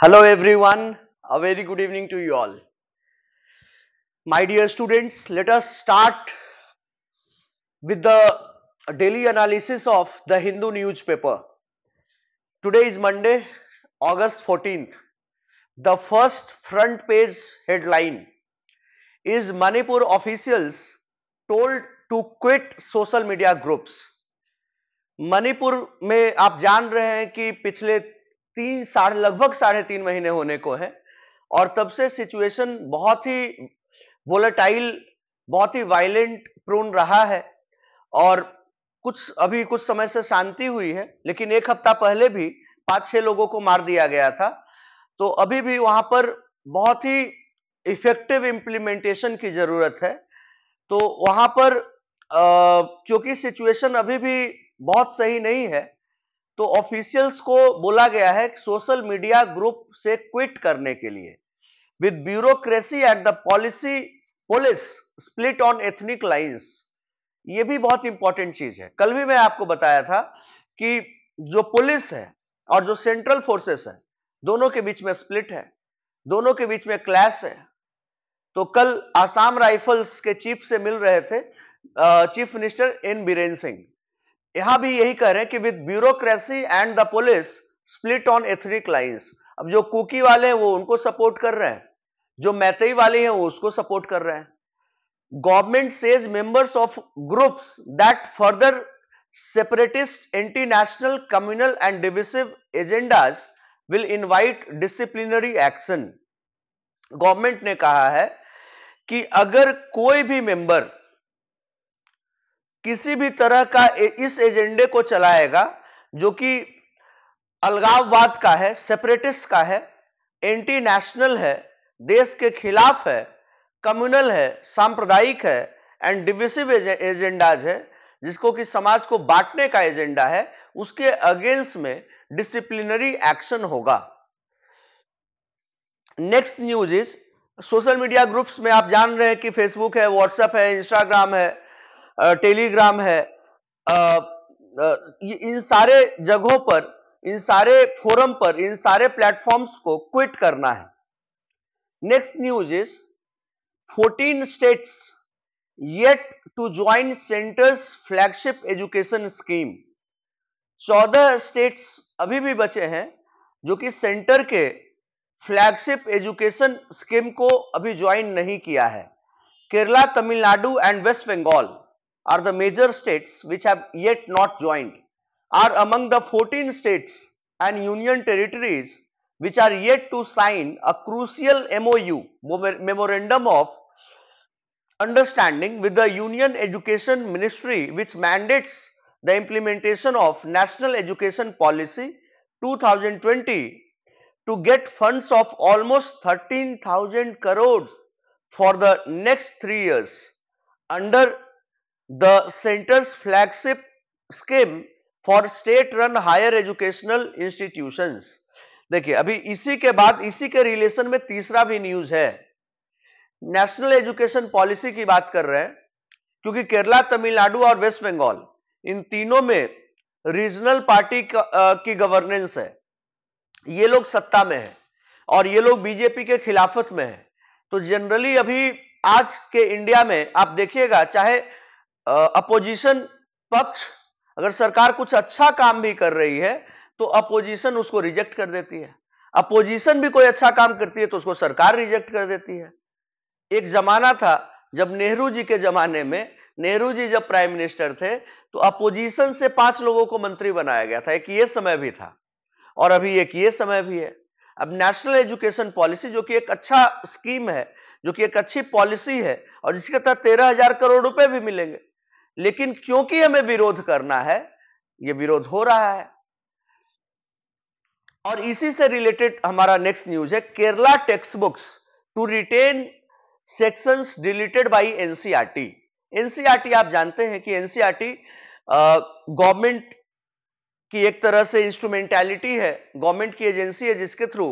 Hello everyone, a very good evening to you all. My dear students, let us start with the daily analysis of the Hindu newspaper. Today is Monday, August 14th. The first front page headline is Manipur officials told to quit social media groups. Manipur You are aware that in the तीन साढ़े लगभग साढ़े तीन महीने होने को है और तब से सिचुएशन बहुत ही वोलेटाइल बहुत ही वायलेंट प्रोन रहा है और कुछ अभी कुछ समय से शांति हुई है लेकिन एक हफ्ता पहले भी पांच छह लोगों को मार दिया गया था तो अभी भी वहां पर बहुत ही इफेक्टिव इम्प्लीमेंटेशन की जरूरत है तो वहां पर क्योंकि सिचुएशन अभी भी बहुत सही नहीं है तो ऑफिशियल्स को बोला गया है सोशल मीडिया ग्रुप से क्विट करने के लिए with bureaucracy at the policy police split on ethnic lines ये भी बहुत इंपॉर्टेंट चीज है कल भी मैं आपको बताया था कि जो पुलिस है और जो सेंट्रल फोर्सेस है दोनों के बीच में स्प्लिट है दोनों के बीच में क्लैश है तो कल आसाम राइफल्स के चीफ से मिल रहे थे chief minister N Biren Singh यहां भी यही कह रहे हैं कि with bureaucracy and the police split on ethnic lines अब जो कुकी वाले हैं वो उनको सपोर्ट कर रहे हैं जो मैतई वाले हैं वो उसको सपोर्ट कर रहे हैं government says members of groups that further separatist anti national communal and divisive agendas will invite disciplinary action government ने कहा है कि अगर कोई भी मेंबर किसी भी तरह का इस एजेंडे को चलाएगा जो कि अलगाववाद का है सेपरेटिस्ट का है एंटी नेशनल है देश के खिलाफ है कम्युनल है सांप्रदायिक है एंड डिविसिव एजेंडाज है जिसको कि समाज को बांटने का एजेंडा है उसके अगेंस्ट में डिसिप्लिनरी एक्शन होगा next news is social media groups में आप जान रहे हैं कि फेसबुक है व्हाट्सएप है इंस्टाग्राम है टेलीग्राम है इन सारे जगहों पर इन सारे फोरम पर इन सारे प्लेटफॉर्म्स को क्विट करना है next news is 14 states yet to join centre's flagship education scheme 14 states अभी भी बचे हैं जो कि सेंटर के फ्लैगशिप एजुकेशन स्कीम को अभी ज्वाइन नहीं किया है Kerala Tamil Nadu and West Bengal are the major states which have yet not joined are among the 14 states and union territories which are yet to sign a crucial MOU, Memorandum of Understanding with the Union Education Ministry which mandates the implementation of National Education Policy 2020 to get funds of almost 13,000 crores for the next 3 years under the center's flagship scheme for state run higher educational institutions देखिए अभी इसी के बाद इसी के relation में तीसरा भी न्यूज है नेशनल एजुकेशन पॉलिसी की बात कर रहे हैं क्योंकि केरला तमिलनाडु और वेस्ट बंगाल इन तीनों में रीजनल पार्टी की गवर्नेंस है ये लोग सत्ता में है और ये लोग बीजेपी के खिलाफत में है तो जनरली अभी आज के इंडिया में आप देखिएगा चाहे अपोजिशन पक्ष अगर सरकार कुछ अच्छा काम भी कर रही है तो अपोजिशन उसको रिजेक्ट कर देती है अपोजिशन भी कोई अच्छा काम करती है तो उसको सरकार रिजेक्ट कर देती है एक जमाना था जब नेहरू जी के जमाने में नेहरू जी जब प्राइम मिनिस्टर थे तो अपोजिशन से पांच लोगों को मंत्री बनाया गया था एक ये समय भी था और अभी एक ये समय भी है अब नेशनल एजुकेशन पॉलिसी जो कि एक अच्छा स्कीम है जो कि एक अच्छी पॉलिसी है और जिसके तहत तेरह हजार करोड़ रुपए भी मिलेंगे लेकिन क्योंकि हमें विरोध करना है यह विरोध हो रहा है और इसी से रिलेटेड हमारा नेक्स्ट न्यूज है Kerala text books to retain sections deleted by NCERT NCERT आप जानते हैं कि एनसीआरटी गवर्नमेंट की एक तरह से इंस्ट्रूमेंटैलिटी है गवर्नमेंट की एजेंसी है जिसके थ्रू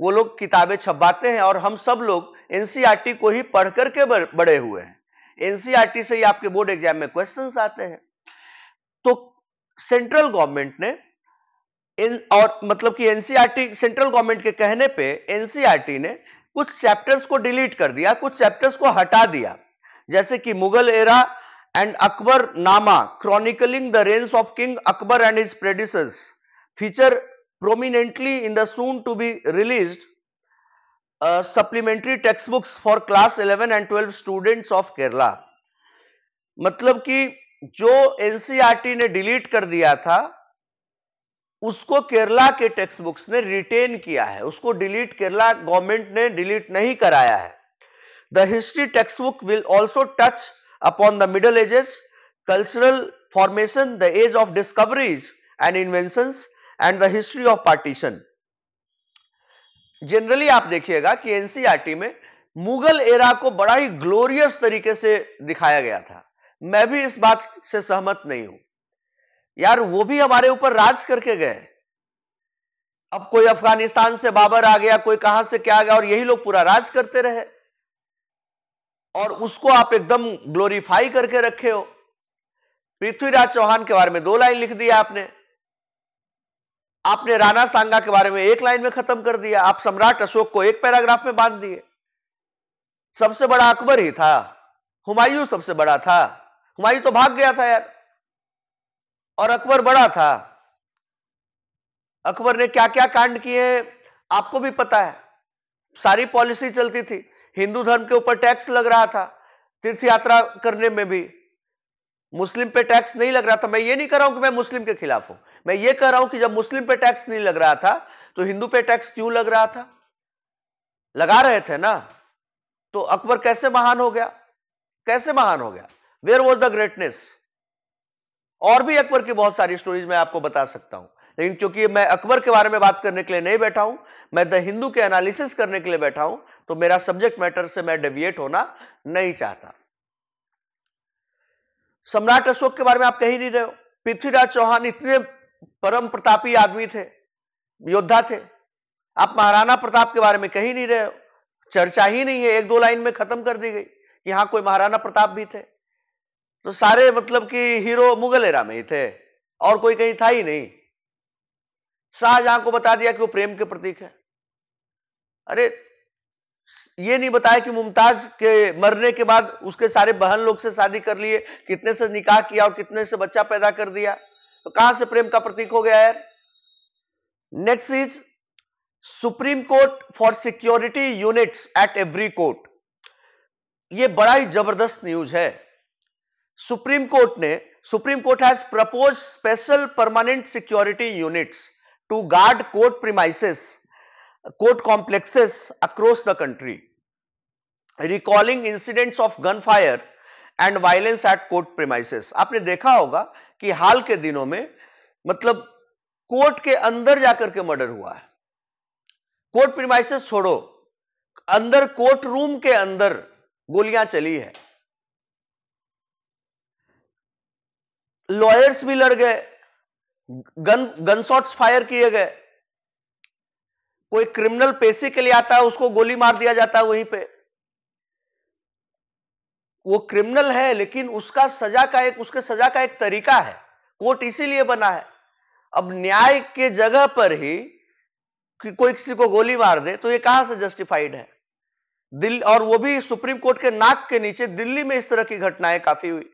वो लोग किताबें छपवाते हैं और हम सब लोग एनसीआरटी को ही पढ़ करके बड़े हुए हैं एनसीईआरटी से ही आपके बोर्ड एग्जाम में क्वेश्चन आते हैं तो सेंट्रल गवर्नमेंट ने इन और मतलब कि एनसीईआरटी सेंट्रल गवर्नमेंट के कहने पे एनसीईआरटी ने कुछ चैप्टर्स को डिलीट कर दिया कुछ चैप्टर्स को हटा दिया जैसे कि Mughal era and Akbarnama chronicling the reigns of king Akbar and his predecessors feature prominently in the soon to be released supplementary text books for class 11 and 12 students of Kerala मतलब कि जो एनसीईआरटी e ने डिलीट कर दिया था उसको केरला के टेक्स्ट बुक्स ने रिटेन किया है उसको डिलीट केरला गवर्नमेंट ने डिलीट नहीं कराया है the history text book will also touch upon the middle ages cultural formation the age of discoveries and invention and the history of partition generally आप देखिएगा कि एनसीईआरटी e में मुगल एरा को बड़ा ही ग्लोरियस तरीके से दिखाया गया था मैं भी इस बात से सहमत नहीं हूं यार वो भी हमारे ऊपर राज करके गए अब कोई अफगानिस्तान से बाबर आ गया कोई कहां से क्या आ गया और यही लोग पूरा राज करते रहे और उसको आप एकदम ग्लोरीफाई करके रखे हो पृथ्वीराज चौहान के बारे में दो लाइन लिख दिया आपने आपने राणा सांगा के बारे में एक लाइन में खत्म कर दिया आप सम्राट अशोक को एक पैराग्राफ में बांध दिए सबसे बड़ा अकबर ही था हुमायूं सबसे बड़ा था हुमायूं तो भाग गया था यार और अकबर बड़ा था अकबर ने क्या क्या कांड किए आपको भी पता है सारी पॉलिसी चलती थी हिंदू धर्म के ऊपर टैक्स लग रहा था तीर्थ यात्रा करने में भी मुस्लिम पे टैक्स नहीं लग रहा था मैं ये नहीं कर रहा हूं कि मैं मुस्लिम के खिलाफ हूं मैं ये कह रहा हूं कि जब मुस्लिम पे टैक्स नहीं लग रहा था तो हिंदू पे टैक्स क्यों लग रहा था लगा रहे थे ना तो अकबर कैसे महान हो गया कैसे महान हो गया वेयर वॉज द ग्रेटनेस और भी अकबर की बहुत सारी स्टोरीज मैं आपको बता सकता हूं लेकिन क्योंकि मैं अकबर के बारे में बात करने के लिए नहीं बैठा हूं मैं द हिंदू के एनालिसिस करने के लिए बैठा हूं तो मेरा सब्जेक्ट मैटर से मैं डेविएट होना नहीं चाहता सम्राट अशोक के बारे में आप कह ही नहीं रहे हो पृथ्वीराज चौहान इतने परम प्रतापी आदमी थे योद्धा थे आप महाराणा प्रताप के बारे में कहीं नहीं रहे हो चर्चा ही नहीं है एक दो लाइन में खत्म कर दी गई यहां कोई महाराणा प्रताप भी थे तो सारे मतलब कि हीरो मुगल एरा में ही थे और कोई कहीं था ही नहीं शाहजहां को बता दिया कि वो प्रेम के प्रतीक है अरे ये नहीं बताया कि मुमताज के मरने के बाद उसके सारे बहन लोग से शादी कर लिए कितने से निकाह किया और कितने से बच्चा पैदा कर दिया तो कहां से प्रेम का प्रतीक हो गया है next is supreme court for security units at every court ये बड़ा ही जबरदस्त न्यूज है सुप्रीम कोर्ट ने supreme court has propose special permanent security units to guard court court complexes across the country recalling incidents of gun fire and violence at court premises आपने देखा होगा कि हाल के दिनों में मतलब कोर्ट के अंदर जाकर के मर्डर हुआ है कोर्ट प्रिमाइसेस छोड़ो अंदर कोर्ट रूम के अंदर गोलियां चली है लॉयर्स भी लड़ गए गन गन शॉट्स फायर किए गए कोई क्रिमिनल पेशे के लिए आता है उसको गोली मार दिया जाता है वहीं पे वो क्रिमिनल है लेकिन उसका सजा का एक उसके सजा का एक तरीका है कोर्ट इसीलिए बना है अब न्याय के जगह पर ही कि कोई किसी को गोली मार दे तो ये कहां से जस्टिफाइड है दिल और वो भी सुप्रीम कोर्ट के नाक के नीचे दिल्ली में इस तरह की घटनाएं काफी हुई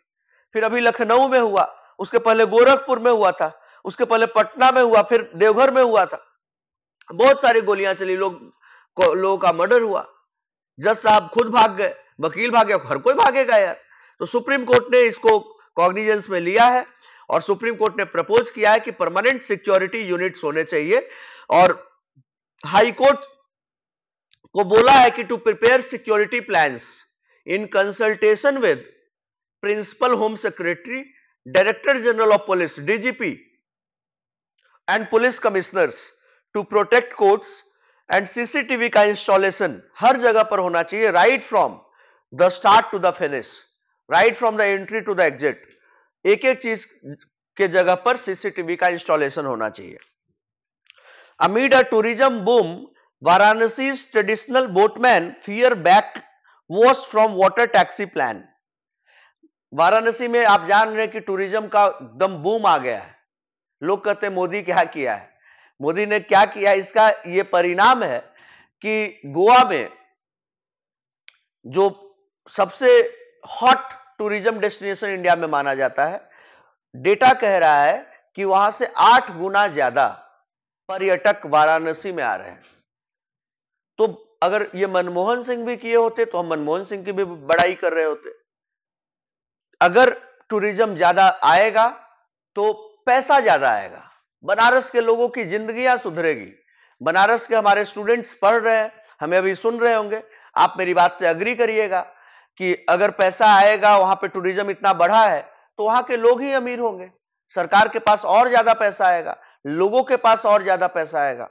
फिर अभी लखनऊ में हुआ उसके पहले गोरखपुर में हुआ था उसके पहले पटना में हुआ फिर देवघर में हुआ था बहुत सारी गोलियां चली लोग लोगों का मर्डर हुआ जज साहब खुद भाग गए वकील भागे हर कोई भागेगा यार तो सुप्रीम कोर्ट ने इसको कॉग्निजेंस में लिया है और सुप्रीम कोर्ट ने प्रपोज किया है कि परमानेंट सिक्योरिटी यूनिट्स होने चाहिए और हाई कोर्ट को बोला है कि to prepare security plans in consultation with principal home secretary director general of police DGP and police commissioners to protect courts and CCTV का इंस्टॉलेशन हर जगह पर होना चाहिए right from the start to the finish right from the entry to the exit एक एक चीज के जगह पर सीसीटीवी का इंस्टॉलेशन होना चाहिए amid a tourism boom Varanasi traditional boatman fear back wash from water taxi plan Varanasi में आप जान रहे हैं कि टूरिज्म का एकदम बूम आ गया है लोग कहते हैं मोदी क्या किया है मोदी ने क्या किया इसका यह परिणाम है कि गोवा में जो सबसे हॉट टूरिज्म डेस्टिनेशन इंडिया में माना जाता है डेटा कह रहा है कि वहां से आठ गुना ज्यादा पर्यटक वाराणसी में आ रहे हैं तो अगर ये मनमोहन सिंह भी किए होते तो हम मनमोहन सिंह की भी बड़ाई कर रहे होते अगर टूरिज्म ज्यादा आएगा तो पैसा ज्यादा आएगा बनारस के लोगों की जिंदगियां सुधरेगी बनारस के हमारे स्टूडेंट्स पढ़ रहे हैं हमें अभी सुन रहे होंगे आप मेरी बात से अग्री करिएगा कि अगर पैसा आएगा वहां पे टूरिज्म इतना बढ़ा है तो वहां के लोग ही अमीर होंगे सरकार के पास और ज्यादा पैसा आएगा लोगों के पास और ज्यादा पैसा आएगा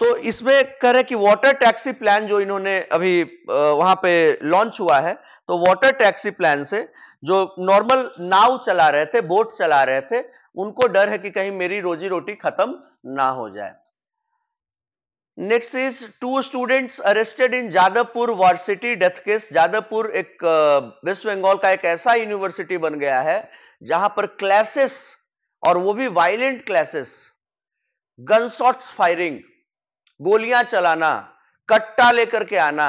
तो इसमें करें कि वाटर टैक्सी प्लान जो इन्होंने अभी वहां पे लॉन्च हुआ है तो वाटर टैक्सी प्लान से जो नॉर्मल नाव चला रहे थे बोट चला रहे थे उनको डर है कि कहीं मेरी रोजी रोटी खत्म ना हो जाए next is two students arrested in Jadavpur varsity death case Jadavpur एक वेस्ट uh, बंगाल का एक ऐसा यूनिवर्सिटी बन गया है जहां पर क्लासेस और वो भी violent classes gun shots firing गोलियां चलाना कट्टा लेकर के आना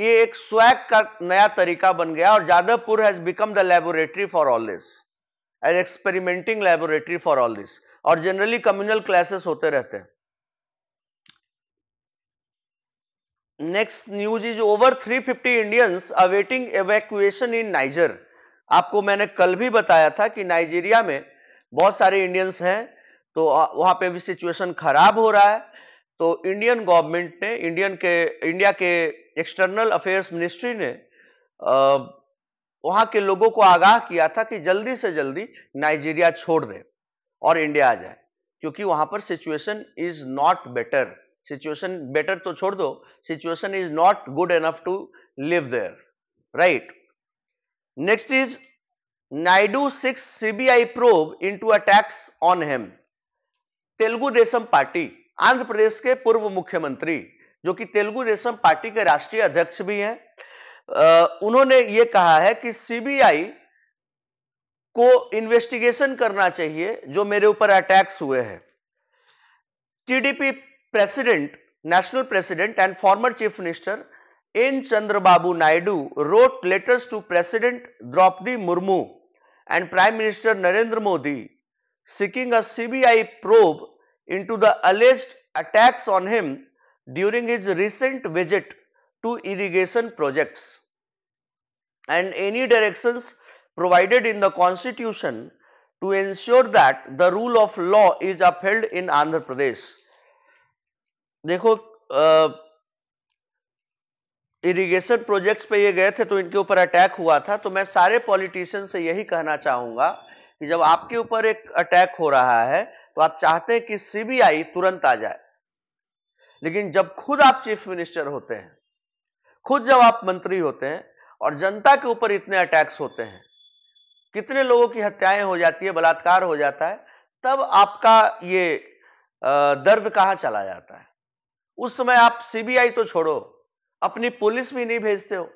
ये एक स्वैग का नया तरीका बन गया और Jadavpur has become the laboratory for all this an experimenting laboratory for all this और जनरली कम्युनल क्लासेस होते रहते हैं next news is over 350 Indians awaiting evacuation in Niger आपको मैंने कल भी बताया था कि नाइजीरिया में बहुत सारे इंडियंस हैं तो वहां पे भी सिचुएशन खराब हो रहा है तो इंडियन गवर्नमेंट ने इंडियन के इंडिया के एक्सटर्नल अफेयर्स मिनिस्ट्री ने वहां के लोगों को आगाह किया था कि जल्दी से जल्दी नाइजीरिया छोड़ दें और इंडिया आ जाए क्योंकि वहां पर situation is not better situation better तो छोड़ दो situation is not good enough to live there right next is Naidu seeks CBI probe into attacks on him Telugu Desam party Andhra Pradesh के पूर्व मुख्यमंत्री जो कि तेलुगु देशम पार्टी के राष्ट्रीय अध्यक्ष भी हैं उन्होंने यह कहा है कि सीबीआई को इन्वेस्टिगेशन करना चाहिए जो मेरे ऊपर अटैक्स हुए हैं TDP president, national president and former chief minister N. Chandrababu Naidu wrote letters to President Draupadi Murmu and Prime Minister Narendra Modi seeking a CBI probe into the alleged attacks on him during his recent visit to irrigation projects. And any directions provided in the constitution to ensure that the rule of law is upheld in Andhra Pradesh. देखो irrigation projects पे ये गए थे तो इनके ऊपर attack हुआ था तो मैं सारे पॉलिटिशियन से यही कहना चाहूंगा कि जब आपके ऊपर एक अटैक हो रहा है तो आप चाहते हैं कि सीबीआई तुरंत आ जाए लेकिन जब खुद आप चीफ मिनिस्टर होते हैं खुद जब आप मंत्री होते हैं और जनता के ऊपर इतने अटैक्स होते हैं कितने लोगों की हत्याएं हो जाती है बलात्कार हो जाता है तब आपका ये दर्द कहां चला जाता है उस समय आप सीबीआई तो छोड़ो अपनी पुलिस भी नहीं भेजते हो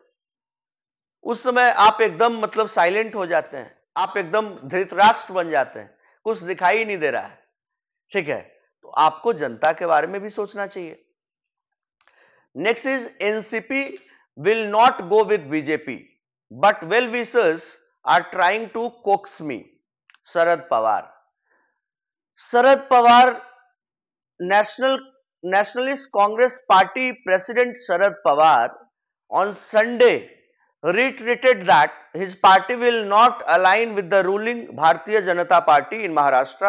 उस समय आप एकदम मतलब साइलेंट हो जाते हैं आप एकदम धृतराष्ट्र बन जाते हैं कुछ दिखाई नहीं दे रहा है ठीक है तो आपको जनता के बारे में भी सोचना चाहिए next is NCP will not go with BJP but well wishers are trying to coax me Sharad Pawar Sharad Pawar national Nationalist Congress Party president Sharad Pawar on Sunday retreated that his party will not align with the ruling Bharatiya Janata Party in Maharashtra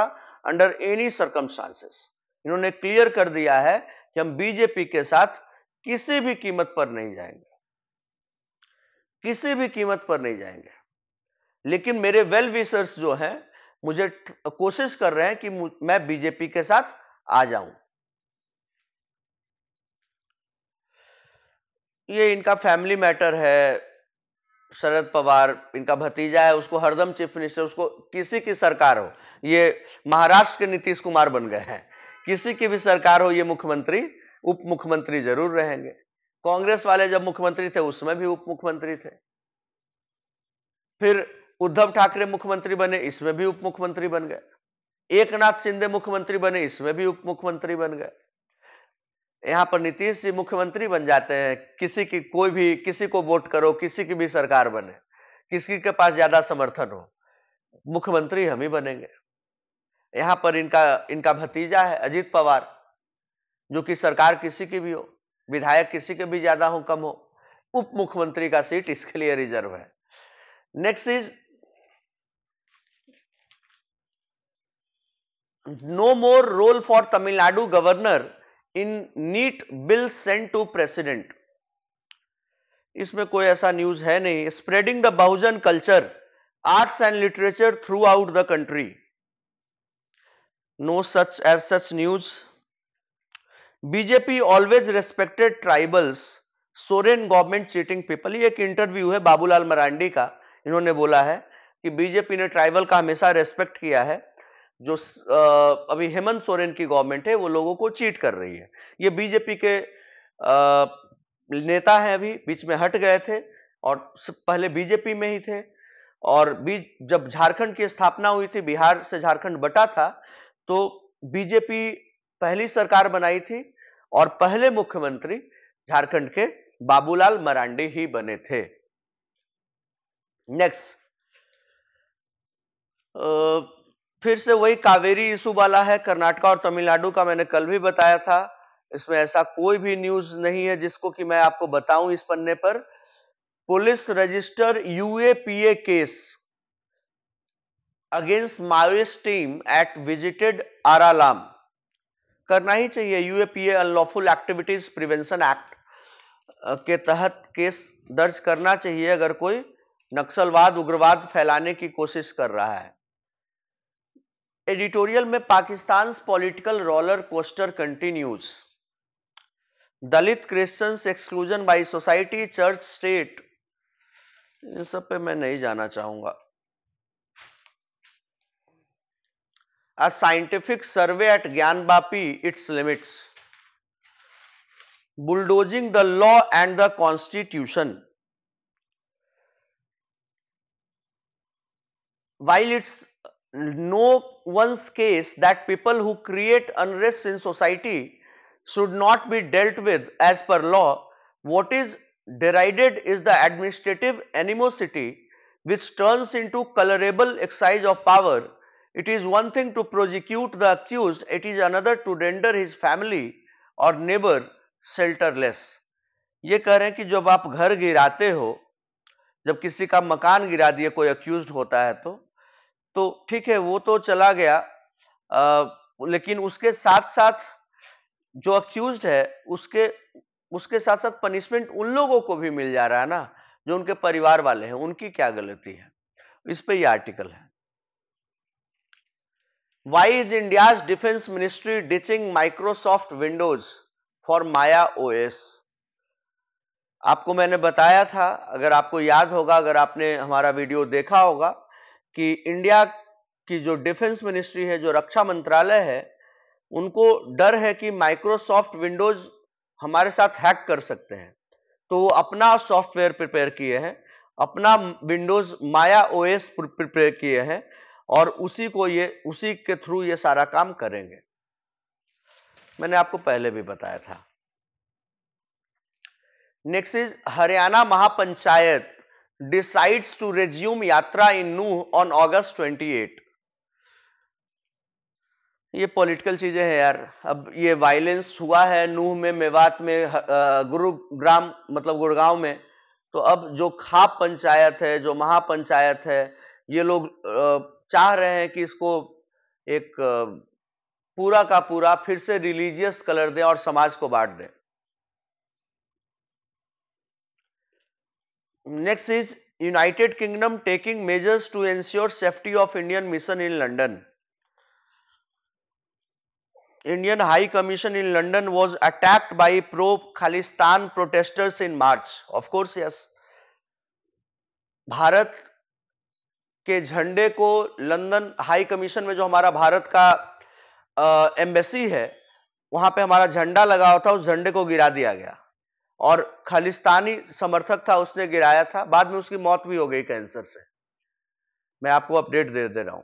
under any circumstances इन्होंने clear कर दिया है कि हम BJP के साथ किसी भी कीमत पर नहीं जाएंगे किसी भी कीमत पर नहीं जाएंगे लेकिन मेरे वेल विशर्स जो हैं मुझे कोशिश कर रहे हैं कि मैं बीजेपी के साथ आ जाऊं ये इनका फैमिली मैटर है शरद पवार इनका भतीजा है उसको हरदम चीफ मिनिस्टर उसको किसी की सरकार हो ये महाराष्ट्र के नीतीश कुमार बन गए हैं किसी की भी सरकार हो ये मुख्यमंत्री उप मुख्यमंत्री जरूर रहेंगे कांग्रेस वाले जब मुख्यमंत्री थे उसमें भी उप मुख्यमंत्री थे फिर उद्धव ठाकरे मुख्यमंत्री बने इसमें भी उप मुख्यमंत्री बन गए एक नाथ शिंदे मुख्यमंत्री बने इसमें भी उप मुख्यमंत्री बन गए यहाँ पर नीतीश जी मुख्यमंत्री बन जाते हैं किसी की कोई भी किसी को वोट करो किसी की भी सरकार बने किसी के पास ज्यादा समर्थन हो मुख्यमंत्री हम ही बनेंगे यहाँ पर इनका इनका भतीजा है अजीत पवार जो कि सरकार किसी की भी हो विधायक किसी के भी ज्यादा हो कम हो उप मुख्यमंत्री का सीट इसके लिए रिजर्व है next is no more role for Tamil Nadu governor in NEET bill Saint to president इसमें कोई ऐसा न्यूज है नहीं spreading the Bahujan culture arts and literature through out the country no such as such news BJP always respected tribals Soren government cheating people ये एक interview है बाबूलाल मरांडी का इन्होंने बोला है कि बीजेपी ने ट्राइबल का हमेशा रेस्पेक्ट किया है जो अभी हेमंत सोरेन की गवर्नमेंट है वो लोगों को चीट कर रही है ये बीजेपी के नेता हैं अभी बीच में हट गए थे और पहले बीजेपी में ही थे और बीच जब झारखंड की स्थापना हुई थी बिहार से झारखंड बटा था तो बीजेपी पहली सरकार बनाई थी और पहले मुख्यमंत्री झारखंड के बाबूलाल मरांडी ही बने थे नेक्स्ट फिर से वही कावेरी इशू वाला है कर्नाटका और तमिलनाडु का मैंने कल भी बताया था इसमें ऐसा कोई भी न्यूज नहीं है जिसको कि मैं आपको बताऊं इस पन्ने पर police register UAPA case against Maoist team at visited Aralam करना ही चाहिए UAPA unlawful activities prevention act के तहत केस दर्ज करना चाहिए अगर कोई नक्सलवाद उग्रवाद फैलाने की कोशिश कर रहा है एडिटोरियल में Pakistan political roller coaster continues Dalit Christians exclusion by society church state in सब पे मैं नहीं जाना चाहूंगा a scientific survey at Gyanvapi its limits bulldozing the law and the constitution while its no one's case that people who create unrest in society should not be dealt with as per law. What is derided is the administrative animosity which turns into colorable exercise of power. It is one thing to prosecute the accused, it is another to render his family or neighbor shelterless ye keh rahe hain ki jab aap ghar girate ho जब किसी का मकान गिरा दिए कोई accused होता है तो तो ठीक है वो तो चला गया आ, लेकिन उसके साथ साथ जो अक्यूज है उसके उसके साथ साथ पनिशमेंट उन लोगों को भी मिल जा रहा है ना जो उनके परिवार वाले हैं उनकी क्या गलती है इस पे ये आर्टिकल है why is India's defence ministry ditching Microsoft Windows for Maya OS आपको मैंने बताया था अगर आपको याद होगा अगर आपने हमारा वीडियो देखा होगा कि इंडिया की जो डिफेंस मिनिस्ट्री है जो रक्षा मंत्रालय है उनको डर है कि माइक्रोसॉफ्ट विंडोज हमारे साथ हैक कर सकते हैं तो वो अपना सॉफ्टवेयर प्रिपेयर किए हैं अपना विंडोज माया ओएस प्रिपेयर किए हैं और उसी को ये उसी के थ्रू ये सारा काम करेंगे मैंने आपको पहले भी बताया था next is Haryana mahapanchayat decides to resume yatra in Nuh on August 28. ये पॉलिटिकल चीजें हैं यार अब ये वायलेंस हुआ है नूह में मेवात में गुरुग्राम मतलब गुड़गांव में तो अब जो खाप पंचायत है जो महापंचायत है ये लोग चाह रहे हैं कि इसको एक पूरा का पूरा फिर से रिलीजियस कलर दें और समाज को बांट दें next is United Kingdom taking measures to ensure safety of Indian mission in London Indian high commission in London was attacked by pro Khalistan protesters in March of course yes Bharat के झंडे को लंदन हाई कमीशन में जो हमारा भारत का embassy है वहां पर हमारा झंडा लगा हुआ था उस झंडे को गिरा दिया गया और खालिस्तानी समर्थक था उसने गिराया था बाद में उसकी मौत भी हो गई कैंसर से मैं आपको अपडेट दे दे रहा हूं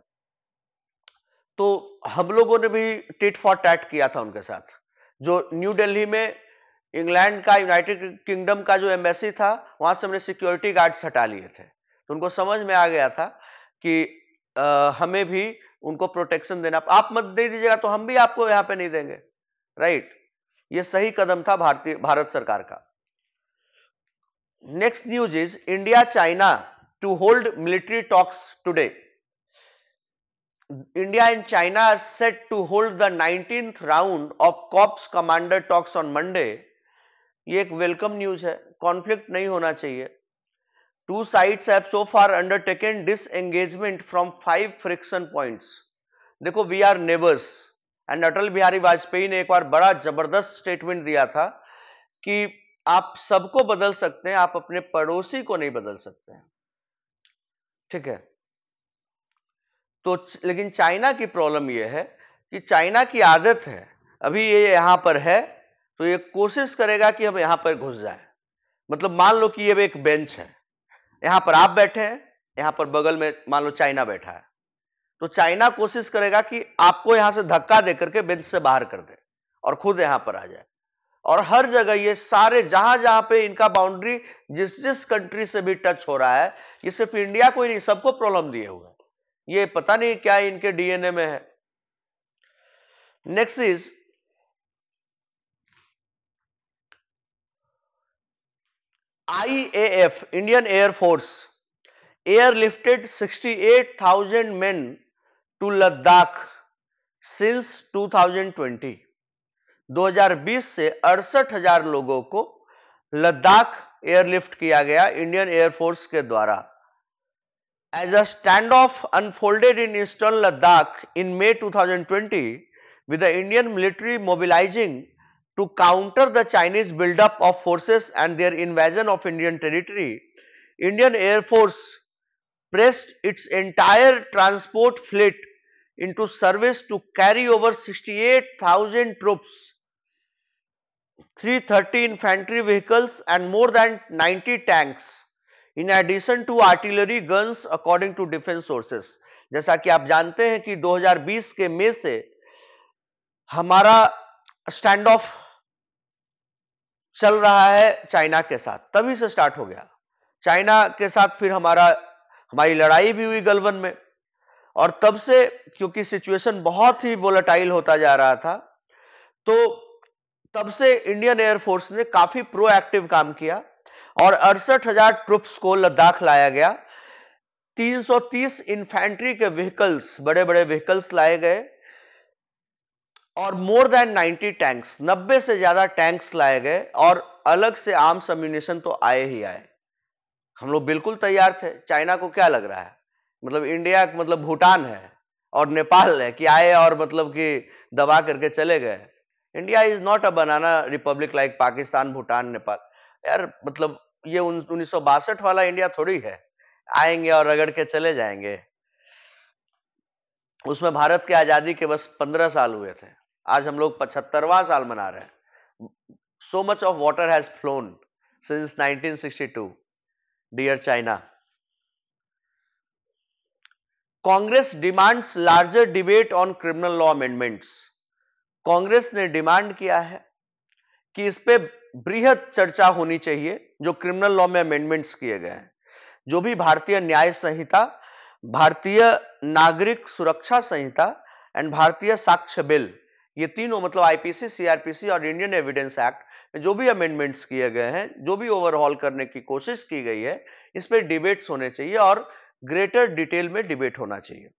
तो हम लोगों ने भी टिट फॉर टैट किया था उनके साथ जो न्यू दिल्ली में इंग्लैंड का यूनाइटेड किंगडम का जो एम्बेसी था वहां से हमने सिक्योरिटी गार्ड्स हटा लिए थे तो उनको समझ में आ गया था कि आ, हमें भी उनको प्रोटेक्शन देना आप मत दे दीजिएगा तो हम भी आपको यहां पे नहीं देंगे राइट यह सही कदम था भारतीय भारत सरकार का next news is India China to hold military talks today India and China set to hold the nineteen round of corps commander talks on Monday ये एक वेलकम न्यूज है कॉन्फ्लिक्ट नहीं होना चाहिए two sides have so far undertaken disengagement from five friction points देखो we are neighbours and Atal Bihari Vajpayee ने एक बार बड़ा जबरदस्त स्टेटमेंट दिया था कि आप सबको बदल सकते हैं आप अपने पड़ोसी को नहीं बदल सकते हैं ठीक है तो लेकिन चाइना की प्रॉब्लम यह है कि चाइना की आदत है अभी ये यहां पर है तो ये कोशिश करेगा कि हम यहां पर घुस जाए मतलब मान लो कि ये एक बेंच है यहां पर आप बैठे हैं यहां पर बगल में मान लो चाइना बैठा है तो चाइना कोशिश करेगा कि आपको यहां से धक्का देकर के बेंच से बाहर कर दे और खुद यहां पर आ जाए और हर जगह ये सारे जहां जहां पे इनका बाउंड्री जिस जिस कंट्री से भी टच हो रहा है ये सिर्फ इंडिया को ही नहीं सबको प्रॉब्लम दिए हुए ये पता नहीं क्या इनके डीएनए में है next is Indian air force airlifted sixty eight thousand men to Ladakh since 2020 2020 से अड़सठ हजार लोगों को लद्दाख एयरलिफ्ट किया गया इंडियन एयरफोर्स के द्वारा as a standoff unfolded in eastern Ladakh in May 2020 twenty with Indian military mobilising to counter the Chinese buildup of forces and their invasion of Indian territory Indian air force pressed its entire transport fleet into service to carry over 68,000 troops, 330 infantry vehicles and more than 90 tanks in addition to artillery guns according to defense sources. jaisa ki aap jante hain ki 2020 ke मई se hamara stand off chal raha hai china ke sath tabhi se start ho gaya china ke sath fir hamara hamari ladai bhi hui galwan mein और तब से क्योंकि situation बहुत ही volatile होता जा रहा था तो तब से इंडियन एयरफोर्स ने काफी प्रोएक्टिव काम किया और अड़सठ हजार ट्रुप्स को लद्दाख लाया गया 330 इन्फेंट्री के व्हीकल्स बड़े बड़े व्हीकल्स लाए गए और मोर देन 90 टैंक्स 90 से ज्यादा टैंक्स लाए गए और अलग से आम सम्यूनेशन तो आए ही आए हम लोग बिल्कुल तैयार थे चाइना को क्या लग रहा है मतलब इंडिया मतलब भूटान है और नेपाल है कि आए और मतलब कि दबा करके चले गए India is not a banana republic like Pakistan Bhutan Nepal यार मतलब ये उन्नीस वाला इंडिया थोड़ी है आएंगे और रगड़ के चले जाएंगे उसमें भारत के आजादी के बस पंद्रह साल हुए थे आज हम लोग पचहत्तरवा साल मना रहे हैं so much of water has flown since 1962 dear China Congress demands larger debate on criminal law amendments Congress ने डिमांड किया है कि इस पर बृहद चर्चा होनी चाहिए जो क्रिमिनल लॉ में अमेंडमेंट्स किए गए हैं जो भी भारतीय न्याय संहिता भारतीय नागरिक सुरक्षा संहिता एंड भारतीय साक्ष्य बिल ये तीनों मतलब आईपीसी सीआरपीसी और इंडियन एविडेंस एक्ट में जो भी अमेंडमेंट्स किए गए हैं जो भी ओवरहॉल करने की कोशिश की गई है इस पर डिबेट्स होने चाहिए और ग्रेटर डिटेल में डिबेट होना चाहिए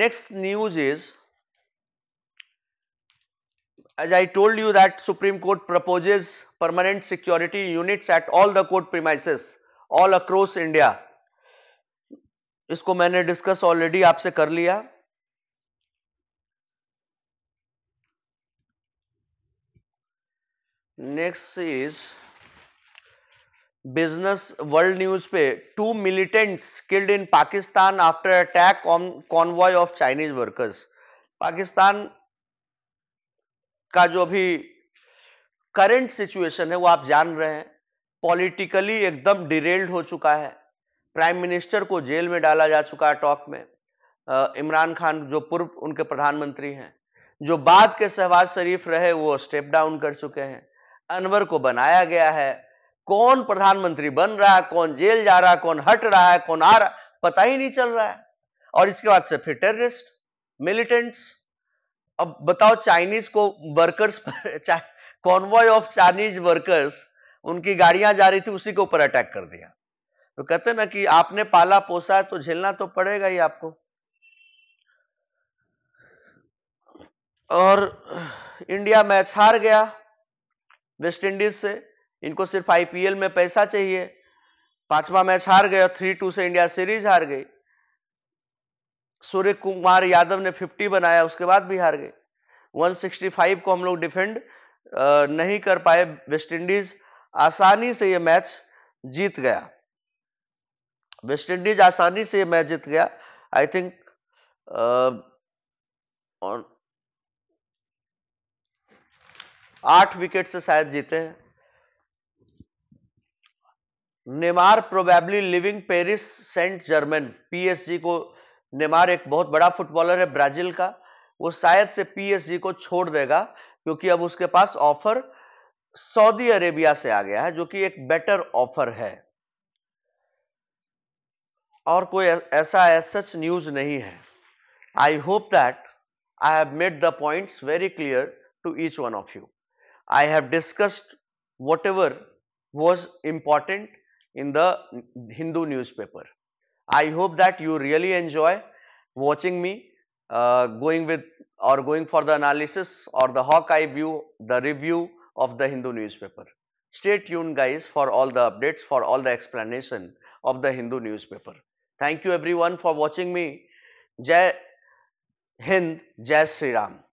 next news is as I told you that supreme court proposes permanent security units at all the court premises all across India इसको मैंने डिस्कस ऑलरेडी आपसे कर लिया next is business world news पे two militants killed in Pakistan after attack on convoy of Chinese workers Pakistan का जो भी current situation है वो आप जान रहे हैं पॉलिटिकली एकदम डिरेल्ड हो चुका है प्राइम मिनिस्टर को जेल में डाला जा चुका है टॉक में इमरान खान जो पूर्व उनके प्रधानमंत्री हैं जो बाद के शहबाज शरीफ रहे वो स्टेप डाउन कर चुके हैं अनवर को बनाया गया है कौन प्रधानमंत्री बन रहा है कौन जेल जा रहा है कौन हट रहा है कौन आ रहा पता ही नहीं चल रहा है और इसके बाद से फिर टेररिस्ट मिलिटेंट्स अब बताओ चाइनीज को वर्कर्स पर कॉन्वॉय ऑफ चाइनीज वर्कर्स उनकी गाड़ियां जा रही थी उसी के ऊपर अटैक कर दिया तो कहते ना कि आपने पाला पोसा है तो झेलना तो पड़ेगा ही आपको और इंडिया मैच हार गया वेस्ट इंडीज से इनको सिर्फ आईपीएल में पैसा चाहिए पांचवा मैच हार गए और थ्री टू से इंडिया सीरीज हार गई सूर्य कुमार यादव ने 50 बनाया उसके बाद भी हार गए 165 को हम लोग डिफेंड नहीं कर पाए वेस्ट इंडीज आसानी से ये मैच जीत गया वेस्ट इंडीज आसानी से ये मैच जीत गया आई थिंक आठ विकेट से शायद जीते हैं Neymar probably living Paris Saint Germain PSG को नेमार एक बहुत बड़ा फुटबॉलर है ब्राजील का वो शायद से पीएसजी को छोड़ देगा क्योंकि अब उसके पास ऑफर सऊदी अरेबिया से आ गया है जो कि एक बेटर ऑफर है और कोई ऐसा एज सच न्यूज नहीं है I hope that I have made the points very clear to each one of you I have discussed whatever was important in the Hindu newspaper. I hope that you really enjoy watching me uh, going with or going for the analysis or the Hawkeye view, the review of the Hindu newspaper. Stay tuned guys for all the updates, for all the explanation of the Hindu newspaper. Thank you everyone for watching me. Jai Hind, Jai Sri Ram.